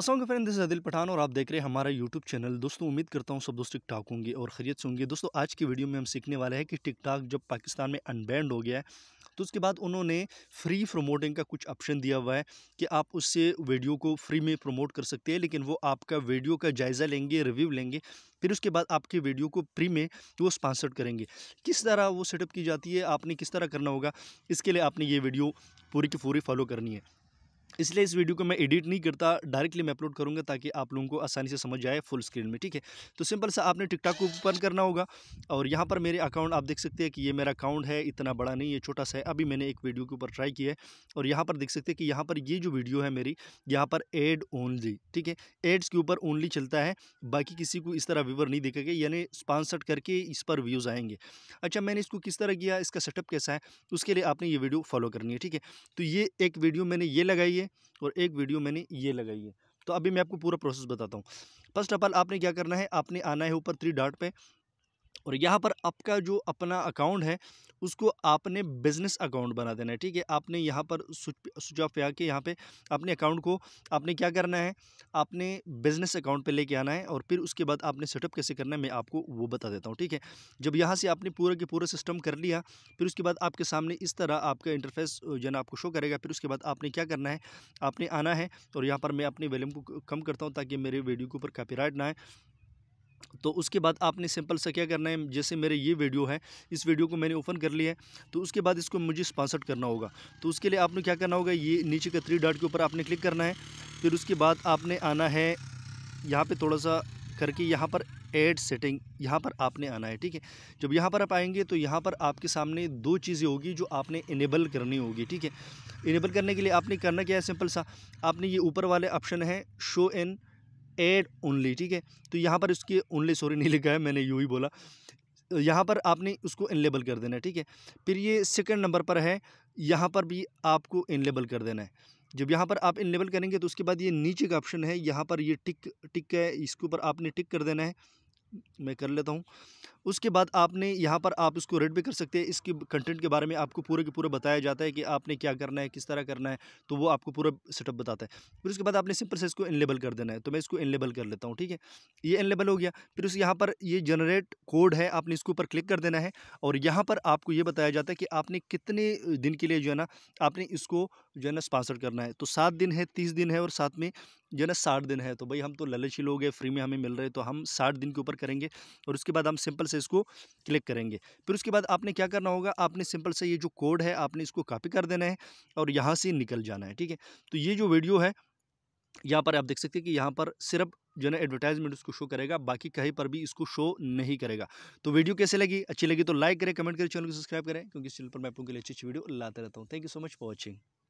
Aslam friend this Adil Pathan और आप देख रहे हैं हमारा यूट्यूब चैनल दोस्तों उम्मीद करता हूँ सब दोस्त टिकटॉक होंगे और खरीद से होंगे दोस्तों आज की वीडियो में हम सीखने वाले हैं कि टिकटॉक जब पाकिस्तान में अनबैंड हो गया है तो उसके बाद उन्होंने फ्री प्रोमोटिंग का कुछ ऑप्शन दिया हुआ है कि आप उससे वीडियो को फ्री में प्रमोट कर सकते हैं लेकिन वो आपका वीडियो का जायज़ा लेंगे रिव्यू लेंगे फिर उसके बाद आपकी वीडियो को फ्री में वो स्पॉन्सर्ड करेंगे किस तरह वो सेटअप की जाती है आपने किस तरह करना होगा इसके लिए आपने ये वीडियो पूरी की पूरी फॉलो करनी है इसलिए इस वीडियो को मैं एडिट नहीं करता डायरेक्टली मैं अपलोड करूँगा ताकि आप लोगों को आसानी से समझ जाए फुल स्क्रीन में ठीक है तो सिंपल सा आपने टिकटॉक को ओपन करना होगा और यहाँ पर मेरे अकाउंट आप देख सकते हैं कि ये मेरा अकाउंट है इतना बड़ा नहीं है छोटा सा है अभी मैंने एक वीडियो के ऊपर ट्राई किया है और यहाँ पर देख सकते हैं कि यहाँ पर ये जो वीडियो है मेरी यहाँ पर एड ओनली ठीक है एड्स के ऊपर ओनली चलता है बाकी किसी को इस तरह व्यूवर नहीं देखेगा यानी स्पॉन्सर्ड करके इस पर व्यूज़ आएंगे अच्छा मैंने इसको किस तरह किया इसका सेटअप कैसा है उसके लिए आपने ये वीडियो फॉलो करनी है ठीक है तो ये एक वीडियो मैंने ये लगाई है है और एक वीडियो मैंने ये लगाई है तो अभी मैं आपको पूरा प्रोसेस बताता हूँ फर्स्ट ऑफ ऑल आपने क्या करना है आपने आना है ऊपर थ्री डॉट पे और यहाँ पर आपका जो अपना अकाउंट है उसको आपने बिज़नेस अकाउंट बना देना है ठीक है आपने यहाँ पर स्विच ऑफ पे आके यहाँ पे अपने अकाउंट को आपने क्या करना है आपने बिज़नेस अकाउंट पे लेके आना है और फिर उसके बाद आपने सेटअप कैसे करना है मैं आपको वो बता देता हूँ ठीक है जब यहाँ से आपने पूरा के पूरा सिस्टम कर लिया फिर उसके बाद आपके सामने इस तरह आपका इंटरफेस जो आपको शो करेगा फिर उसके बाद आपने क्या करना है आपने आना है और यहाँ पर मैं अपने वैल्यूम को कम करता हूँ ताकि मेरे वीडियो के ऊपर कॉपीराइट ना आए तो उसके बाद आपने सिंपल सा क्या करना है जैसे मेरे ये वीडियो है इस वीडियो को मैंने ओपन कर लिया है तो उसके बाद इसको मुझे स्पॉन्सर्ड करना होगा तो उसके लिए आपने क्या करना होगा ये नीचे का थ्री डॉट के ऊपर आपने क्लिक करना है फिर उसके बाद आपने आना है यहाँ पर थोड़ा सा करके यहाँ पर एड सेटिंग यहाँ पर आपने आना है ठीक है जब यहाँ पर आप आएंगे तो यहाँ पर आपके सामने दो चीज़ें होगी जो आपने इनेबल करनी होगी ठीक है इनेबल करने के लिए आपने करना क्या है सिंपल सा आपने ये ऊपर वाले ऑप्शन है शो एन एड ओनली ठीक है तो यहाँ पर उसकी ओनली सॉरी नहीं लिखा है मैंने यू ही बोला यहाँ पर आपने उसको इनलेबल कर देना है ठीक है फिर ये सेकेंड नंबर पर है यहाँ पर भी आपको इनलेबल कर देना है जब यहाँ पर आप इनलेबल करेंगे तो उसके बाद ये नीचे का ऑप्शन है यहाँ पर ये टिक टिक है इसके ऊपर आपने टिक कर देना है मैं कर लेता हूँ उसके बाद आपने यहाँ पर आप उसको रेड भी कर सकते हैं इसके कंटेंट के बारे में आपको पूरे के पूरे बताया जाता है कि आपने क्या करना है किस तरह करना है तो वो आपको पूरा सेटअप बताता है फिर उसके बाद आपने सिंपल से इसको इनलेबल कर देना है तो मैं इसको इनलेबल कर लेता हूँ ठीक है ये इनलेबल हो गया फिर उस यहाँ पर ये जनरेट कोड है आपने इसके ऊपर क्लिक कर देना है और यहाँ पर आपको ये बताया जाता है कि आपने कितने दिन के लिए जो है ना आपने इसको जो है ना स्पॉन्सर्ड करना है तो सात दिन है तीस दिन है और साथ में जो है ना साठ दिन है तो भाई हम तो ललची लोग हैं फ्री में हमें मिल रहे तो हम साठ दिन के ऊपर करेंगे और उसके बाद हम सिंपल से इसको क्लिक करेंगे फिर उसके बाद आपने क्या करना होगा आपने सिंपल से ये जो कोड है आपने इसको कॉपी कर देना है और यहाँ से निकल जाना है ठीक है तो ये जो वीडियो है यहाँ पर आप देख सकते हैं कि यहाँ पर सिर्फ जो है एडवर्टाइजमेंट उसको शो करेगा बाकी कहीं पर भी इसको शो नहीं करेगा तो वीडियो कैसे लगी अच्छी लगी तो लाइक करें कमेंट करें चैनल को सब्सक्राइब करें क्योंकि इस चैनल पर मैं आप लोगों के लिए अच्छी अच्छी वीडियो लाते रहता हूँ thank you so much for watching